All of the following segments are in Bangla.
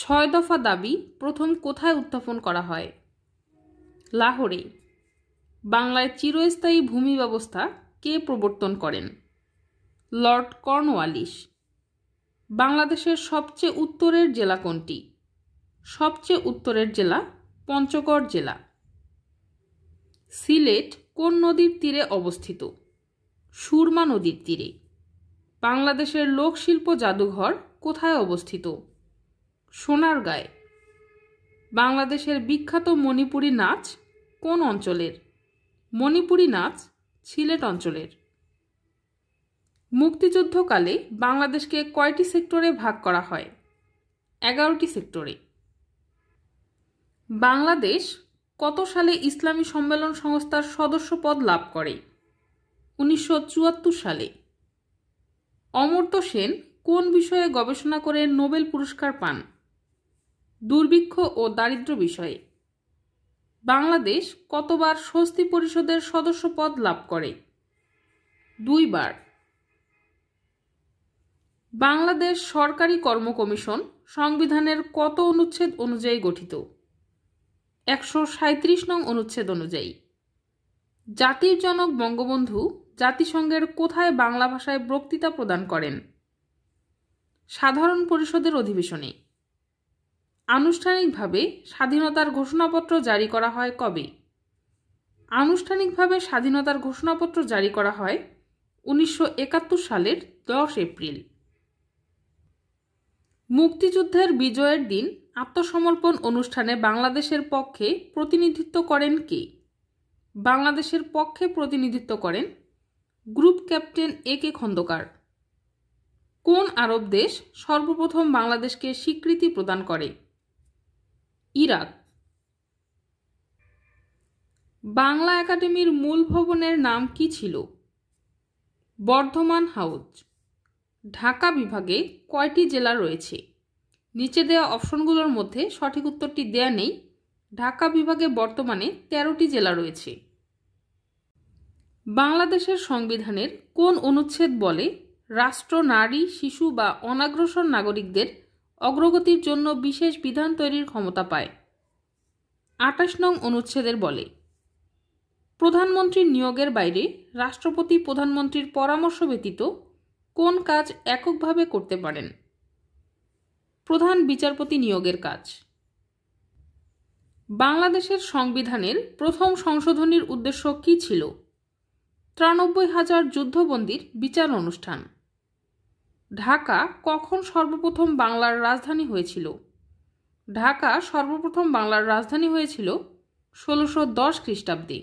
ছয় দফা দাবি প্রথম কোথায় উত্থাপন করা হয় লাহোরে বাংলায় চিরস্থায়ী ভূমি ব্যবস্থা কে প্রবর্তন করেন লর্ড কর্নওয়ালিস বাংলাদেশের সবচেয়ে উত্তরের জেলা কোনটি সবচেয়ে উত্তরের জেলা পঞ্চগড় জেলা সিলেট কোন নদীর তীরে অবস্থিত সুরমা নদীর তীরে বাংলাদেশের লোকশিল্প জাদুঘর কোথায় অবস্থিত সোনার গায়ে বাংলাদেশের বিখ্যাত মণিপুরী নাচ কোন অঞ্চলের মণিপুরী নাচ সিলেট অঞ্চলের মুক্তিযুদ্ধকালে বাংলাদেশকে কয়টি সেক্টরে ভাগ করা হয় এগারোটি সেক্টরে বাংলাদেশ কত সালে ইসলামী সম্মেলন সংস্থার সদস্য পদ লাভ করে উনিশশো সালে অমর্ত্য সেন কোন বিষয়ে গবেষণা করে নোবেল পুরস্কার পান দুর্ভিক্ষ ও দারিদ্র বিষয়ে বাংলাদেশ কতবার স্বস্তি পরিষদের সদস্যপদ লাভ করে দুইবার বাংলাদেশ সরকারি কর্ম কমিশন সংবিধানের কত অনুচ্ছেদ অনুযায়ী গঠিত একশো সাঁত্রিশ নং অনুচ্ছেদ অনুযায়ী জাতির জনক বঙ্গবন্ধু জাতিসংঘের কোথায় বাংলা ভাষায় বক্তৃতা প্রদান করেন সাধারণ পরিষদের অধিবেশনে আনুষ্ঠানিকভাবে স্বাধীনতার ঘোষণাপত্র জারি করা হয় কবে আনুষ্ঠানিকভাবে স্বাধীনতার ঘোষণাপত্র জারি করা হয় উনিশশো সালের দশ এপ্রিল মুক্তিযুদ্ধের বিজয়ের দিন আত্মসমর্পণ অনুষ্ঠানে বাংলাদেশের পক্ষে প্রতিনিধিত্ব করেন কে বাংলাদেশের পক্ষে প্রতিনিধিত্ব করেন group captain A K Khandakar কোন আরব দেশ সর্বপ্রথম বাংলাদেশকে স্বীকৃতি প্রদান করে ইরাক বাংলা একাডেমির মূল ভবনের নাম কি ছিল বর্ধমান হাউস ঢাকা বিভাগে কয়টি জেলা রয়েছে নিচে দেওয়া অপশনগুলোর মধ্যে সঠিক উত্তরটি দেয়া নেই ঢাকা বিভাগে বর্তমানে তেরোটি জেলা রয়েছে বাংলাদেশের সংবিধানের কোন অনুচ্ছেদ বলে রাষ্ট্র নারী শিশু বা অনাগ্রসর নাগরিকদের অগ্রগতির জন্য বিশেষ বিধান তৈরির ক্ষমতা পায় আটাশ নং অনুচ্ছেদের বলে প্রধানমন্ত্রীর নিয়োগের বাইরে রাষ্ট্রপতি প্রধানমন্ত্রীর পরামর্শ ব্যতীত কোন কাজ এককভাবে করতে পারেন প্রধান বিচারপতি নিয়োগের কাজ বাংলাদেশের সংবিধানের প্রথম সংশোধনীর উদ্দেশ্য কী ছিল তিরানব্বই হাজার যুদ্ধবন্দীর বিচার অনুষ্ঠান ঢাকা কখন সর্বপ্রথম বাংলার রাজধানী হয়েছিল ঢাকা সর্বপ্রথম বাংলার রাজধানী হয়েছিল ষোলোশো দশ খ্রিস্টাব্দে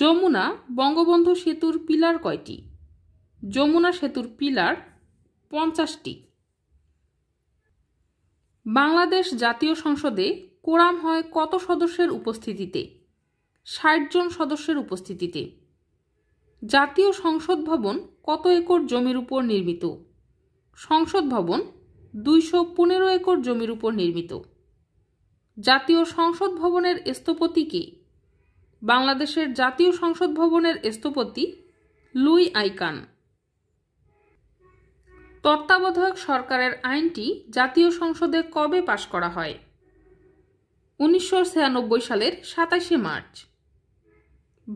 যমুনা বঙ্গবন্ধু সেতুর পিলার কয়টি যমুনা সেতুর পিলার পঞ্চাশটি বাংলাদেশ জাতীয় সংসদে কোরাম হয় কত সদস্যের উপস্থিতিতে ষাট জন সদস্যের উপস্থিতিতে জাতীয় সংসদ ভবন কত একর জমির উপর নির্মিত সংসদ ভবন দুইশো পনেরো একর জমির উপর নির্মিত জাতীয় সংসদ ভবনের স্থপতি কে বাংলাদেশের জাতীয় সংসদ ভবনের স্থপতি লুই আইকান তত্ত্বাবধায়ক সরকারের আইনটি জাতীয় সংসদে কবে পাশ করা হয় উনিশশো সালের সাতাশে মার্চ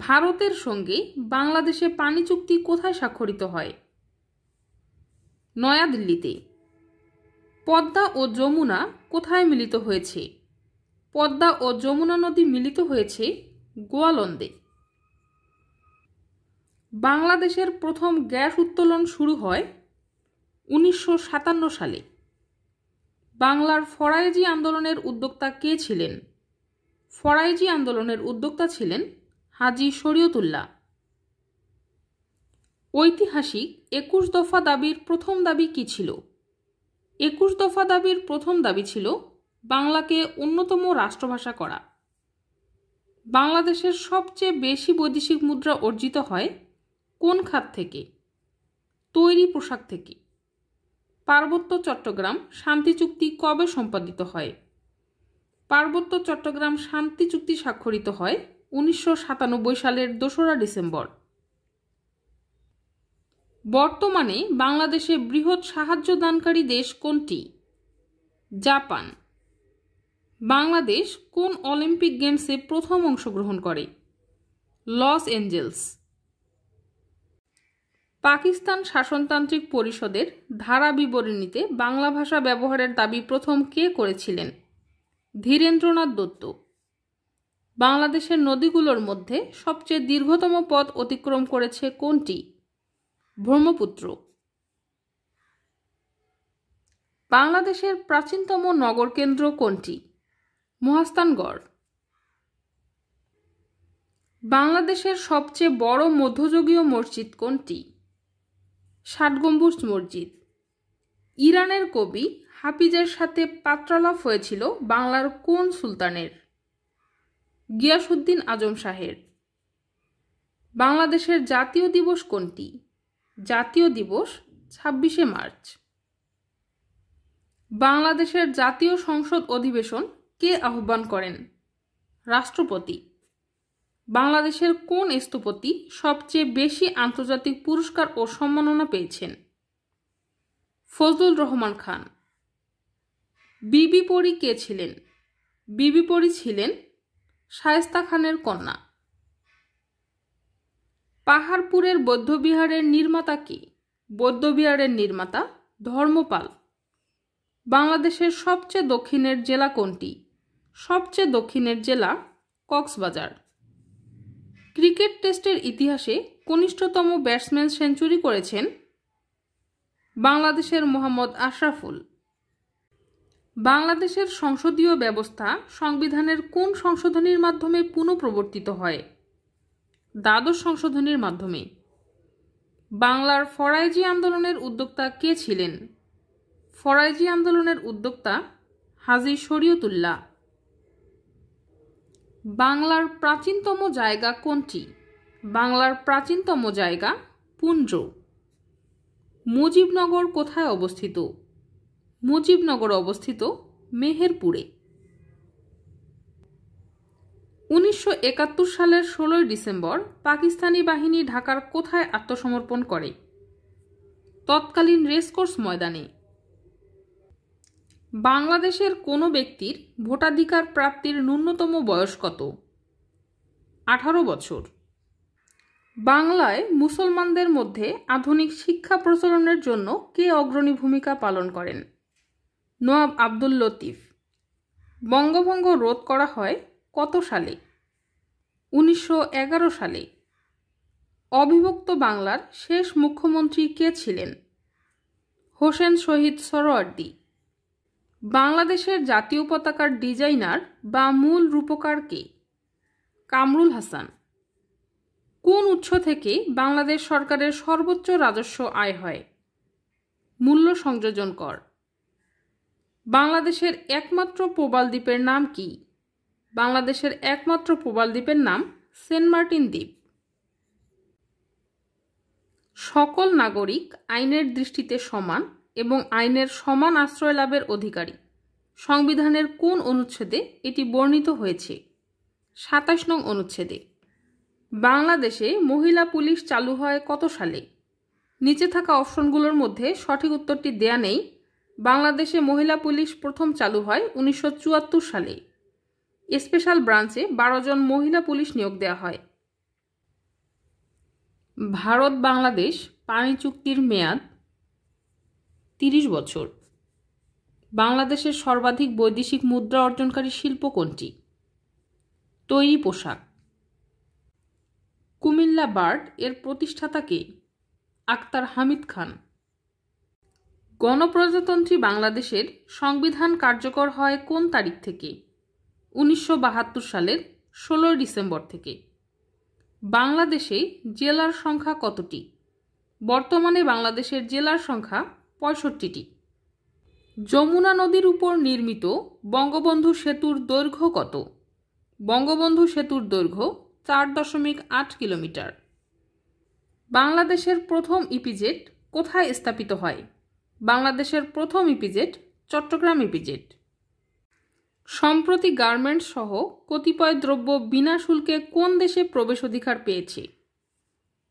ভারতের সঙ্গে বাংলাদেশে পানি চুক্তি কোথায় স্বাক্ষরিত হয় নয়াদিল্লিতে পদ্মা ও যমুনা কোথায় মিলিত হয়েছে পদ্মা ও যমুনা নদী মিলিত হয়েছে গোয়ালন্দে বাংলাদেশের প্রথম গ্যাস উত্তোলন শুরু হয় উনিশশো সালে বাংলার ফরাইজি আন্দোলনের উদ্যোক্তা কে ছিলেন ফরাইজি আন্দোলনের উদ্যোক্তা ছিলেন হাজি শরীয়তুল্লাহ ঐতিহাসিক একুশ দফা দাবির প্রথম দাবি কি ছিল একুশ দফা দাবির প্রথম দাবি ছিল বাংলাকে অন্যতম রাষ্ট্রভাষা করা বাংলাদেশের সবচেয়ে বেশি বৈদেশিক মুদ্রা অর্জিত হয় কোন খাত থেকে তৈরি পোশাক থেকে পার্বত্য চট্টগ্রাম শান্তি চুক্তি কবে সম্পাদিত হয় পার্বত্য চট্টগ্রাম শান্তি চুক্তি স্বাক্ষরিত হয় উনিশশো সালের দোসরা ডিসেম্বর বর্তমানে বাংলাদেশে বৃহৎ সাহায্য দানকারী দেশ কোনটি জাপান বাংলাদেশ কোন অলিম্পিক গেমসে প্রথম অংশগ্রহণ করে লস অ্যাঞ্জেলস পাকিস্তান শাসনতান্ত্রিক পরিষদের ধারা বিবরণীতে বাংলা ভাষা ব্যবহারের দাবি প্রথম কে করেছিলেন ধীরেন্দ্রনাথ দত্ত বাংলাদেশের নদীগুলোর মধ্যে সবচেয়ে দীর্ঘতম পথ অতিক্রম করেছে কোনটি ব্রহ্মপুত্র বাংলাদেশের প্রাচীনতম নগর কেন্দ্র কোনটি মহাস্থানগড় বাংলাদেশের সবচেয়ে বড় মধ্যযুগীয় মসজিদ কোনটি ষাটগম্বুজ মসজিদ ইরানের কবি হাফিজের সাথে পাত্রালাপ হয়েছিল বাংলার কোন সুলতানের গিয়াসুদ্দিন আজম শাহের বাংলাদেশের জাতীয় দিবস কোনটি জাতীয় দিবস ছাব্বিশে মার্চ বাংলাদেশের জাতীয় সংসদ অধিবেশন কে আহ্বান করেন রাষ্ট্রপতি বাংলাদেশের কোন স্থপতি সবচেয়ে বেশি আন্তর্জাতিক পুরস্কার ও সম্মাননা পেয়েছেন ফজলুর রহমান খান বিবি পরী কে ছিলেন বিবি পরী ছিলেন শায়েস্তা খানের কন্যা পাহাড়পুরের বৌদ্ধবিহারের নির্মাতা কি বৌদ্ধবিহারের নির্মাতা ধর্মপাল বাংলাদেশের সবচেয়ে দক্ষিণের জেলা কোনটি সবচেয়ে দক্ষিণের জেলা কক্সবাজার ক্রিকেট টেস্টের ইতিহাসে কনিষ্ঠতম ব্যাটসম্যান সেঞ্চুরি করেছেন বাংলাদেশের মোহাম্মদ আশরাফুল বাংলাদেশের সংসদীয় ব্যবস্থা সংবিধানের কোন সংশোধনীর মাধ্যমে পুনঃপ্রবর্তিত হয় দ্বাদশ সংশোধনীর মাধ্যমে বাংলার ফরাইজি আন্দোলনের উদ্যোক্তা কে ছিলেন ফরাইজি আন্দোলনের উদ্যোক্তা হাজি শরীয়তুল্লাহ বাংলার প্রাচীনতম জায়গা কোনটি বাংলার প্রাচীনতম জায়গা পুঞ্জ মুজিবনগর কোথায় অবস্থিত মুজিবনগর অবস্থিত মেহেরপুরে উনিশশো সালের ষোলোই ডিসেম্বর পাকিস্তানি বাহিনী ঢাকার কোথায় আত্মসমর্পণ করে তৎকালীন রেসকোর্স ময়দানে বাংলাদেশের কোনো ব্যক্তির ভোটাধিকার প্রাপ্তির ন্যূনতম বয়স কত আঠারো বছর বাংলায় মুসলমানদের মধ্যে আধুনিক শিক্ষা প্রচলনের জন্য কে অগ্রণী ভূমিকা পালন করেন নোয়াব আব্দুল লতিফ বঙ্গভঙ্গ রোধ করা হয় কত সালে উনিশশো সালে অবিভক্ত বাংলার শেষ মুখ্যমন্ত্রী কে ছিলেন হোসেন শহীদ সরোয়ার্দি বাংলাদেশের জাতীয় পতাকার ডিজাইনার বা মূল রূপকার কে কামরুল হাসান কোন উৎস থেকে বাংলাদেশ সরকারের সর্বোচ্চ রাজস্ব আয় হয় মূল্য সংযোজন কর বাংলাদেশের একমাত্র প্রবাল দ্বীপের নাম কি বাংলাদেশের একমাত্র প্রবাল দ্বীপের নাম সেন্ট মার্টিন দ্বীপ সকল নাগরিক আইনের দৃষ্টিতে সমান এবং আইনের সমান আশ্রয় লাভের অধিকারী সংবিধানের কোন অনুচ্ছেদে এটি বর্ণিত হয়েছে সাতাশ নং অনুচ্ছেদে বাংলাদেশে মহিলা পুলিশ চালু হয় কত সালে নিচে থাকা অপশনগুলোর মধ্যে সঠিক উত্তরটি দেয়া নেই বাংলাদেশে মহিলা পুলিশ প্রথম চালু হয় উনিশশো সালে স্পেশাল ব্রাঞ্চে বারো জন মহিলা পুলিশ নিয়োগ দেওয়া হয় ভারত বাংলাদেশ পানি চুক্তির মেয়াদ তিরিশ বছর বাংলাদেশের সর্বাধিক বৈদেশিক মুদ্রা অর্জনকারী শিল্প কোনটি তৈরি পোশাক কুমিল্লা বার্ড এর প্রতিষ্ঠাতা কে আক্তার হামিদ খান গণপ্রজাতন্ত্রী বাংলাদেশের সংবিধান কার্যকর হয় কোন তারিখ থেকে উনিশশো সালের ষোলোই ডিসেম্বর থেকে বাংলাদেশে জেলার সংখ্যা কতটি বর্তমানে বাংলাদেশের জেলার সংখ্যা পঁয়ষট্টিটি যমুনা নদীর উপর নির্মিত বঙ্গবন্ধু সেতুর দৈর্ঘ্য কত বঙ্গবন্ধু সেতুর দৈর্ঘ্য চার দশমিক আট কিলোমিটার বাংলাদেশের প্রথম ইপিজেট কোথায় স্থাপিত হয় বাংলাদেশের প্রথম ইপিজেট চট্টগ্রাম ইপিজেট সম্প্রতি গার্মেন্টস সহ কতিপয় দ্রব্য বিনা শুল্কে কোন দেশে প্রবেশ অধিকার পেয়েছে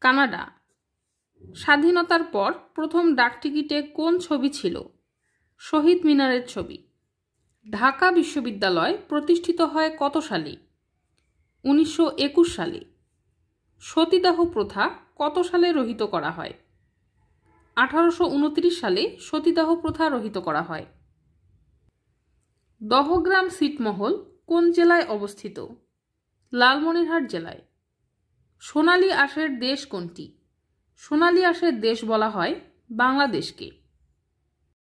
কানাডা স্বাধীনতার পর প্রথম ডাকটিকিটে কোন ছবি ছিল শহীদ মিনারের ছবি ঢাকা বিশ্ববিদ্যালয় প্রতিষ্ঠিত হয় কত সালে উনিশশো সালে সতীদাহ প্রথা কত সালে রহিত করা হয় আঠারোশো সালে সতীদাহ প্রথা রহিত করা হয় দহগ্রাম সিটমহল কোন জেলায় অবস্থিত লালমনিরহাট জেলায় সোনালি আসের দেশ কোনটি সোনালি আসের দেশ বলা হয় বাংলাদেশকে